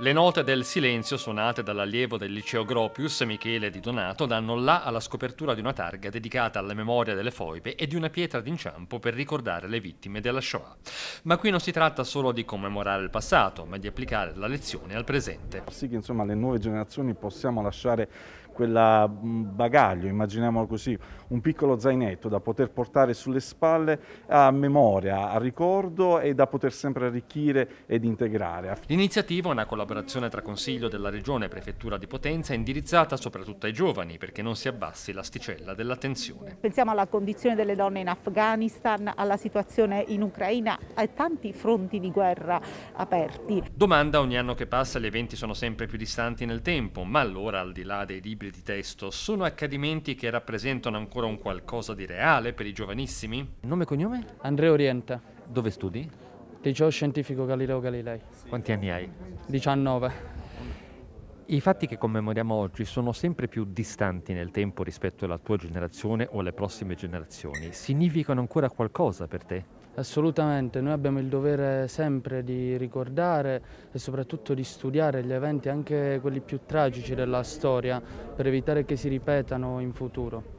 Le note del silenzio suonate dall'allievo del liceo Gropius, Michele Di Donato, danno là alla scopertura di una targa dedicata alla memoria delle foibe e di una pietra d'inciampo per ricordare le vittime della Shoah. Ma qui non si tratta solo di commemorare il passato, ma di applicare la lezione al presente. sì che insomma, le nuove generazioni possiamo lasciare quel mm, bagaglio, immaginiamolo così, un piccolo zainetto da poter portare sulle spalle a memoria, a ricordo e da poter sempre arricchire ed integrare. L'iniziativa è una collaborazione tra Consiglio della Regione e Prefettura di Potenza indirizzata soprattutto ai giovani perché non si abbassi l'asticella dell'attenzione. Pensiamo alla condizione delle donne in Afghanistan, alla situazione in Ucraina, a tanti fronti di guerra aperti. Domanda ogni anno che passa, gli eventi sono sempre più distanti nel tempo, ma allora al di là dei libri libri di testo sono accadimenti che rappresentano ancora un qualcosa di reale per i giovanissimi? Nome e cognome? Andrea Orienta. Dove studi? Liceo Scientifico Galileo Galilei. Quanti anni hai? 19. I fatti che commemoriamo oggi sono sempre più distanti nel tempo rispetto alla tua generazione o alle prossime generazioni. Significano ancora qualcosa per te? Assolutamente, noi abbiamo il dovere sempre di ricordare e soprattutto di studiare gli eventi, anche quelli più tragici della storia, per evitare che si ripetano in futuro.